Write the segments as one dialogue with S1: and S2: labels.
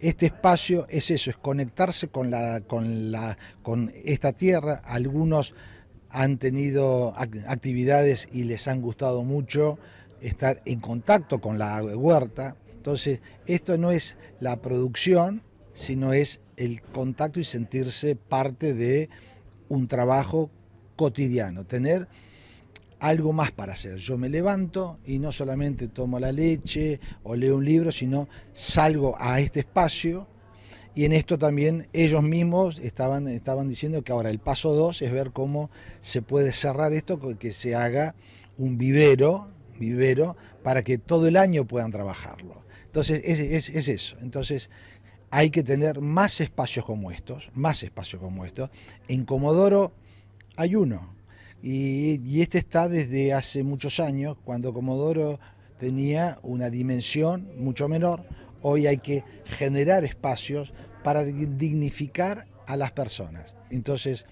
S1: Este espacio es eso, es conectarse con, esta tierra. Algunos han tenido actividades y les han gustado mucho estar en contacto con la huerta. Entonces, esto no es la producción, sino es el contacto y sentirse parte de un trabajo cotidiano, tener algo más para hacer. Yo me levanto y no solamente tomo la leche o leo un libro, sino salgo a este espacio y en esto también ellos mismos estaban, estaban diciendo que ahora el paso dos es ver cómo se puede cerrar esto, que se haga un vivero, vivero para que todo el año puedan trabajarlo. Entonces es, es eso. Entonces hay que tener más espacios como estos, más espacios como estos. En Comodoro hay uno, y, este está desde hace muchos años, cuando Comodoro tenía una dimensión mucho menor. Hoy hay que generar espacios para dignificar a las personas. Entonces,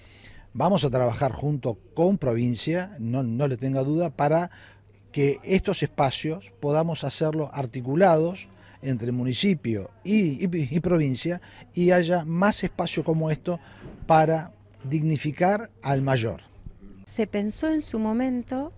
S1: vamos a trabajar junto con provincia, no, le tenga duda, para que estos espacios podamos hacerlos articulados entre municipio y, provincia y haya más espacio como esto para dignificar al mayor
S2: se pensó en su momento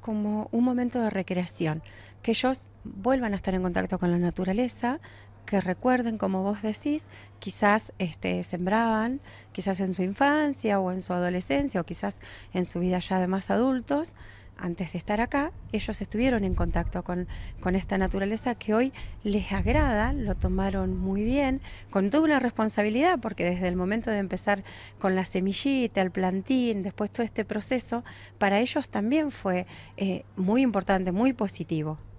S2: como un momento de recreación, que ellos vuelvan a estar en contacto con la naturaleza, que recuerden, como vos decís, quizás este, sembraban, quizás en su infancia o en su adolescencia o quizás en su vida ya de más adultos, antes de estar acá, ellos estuvieron en contacto con, esta naturaleza que hoy les agrada, lo tomaron muy bien, con toda una responsabilidad, porque desde el momento de empezar con la semillita, el plantín, después todo este proceso, para ellos también fue eh, muy importante, muy positivo.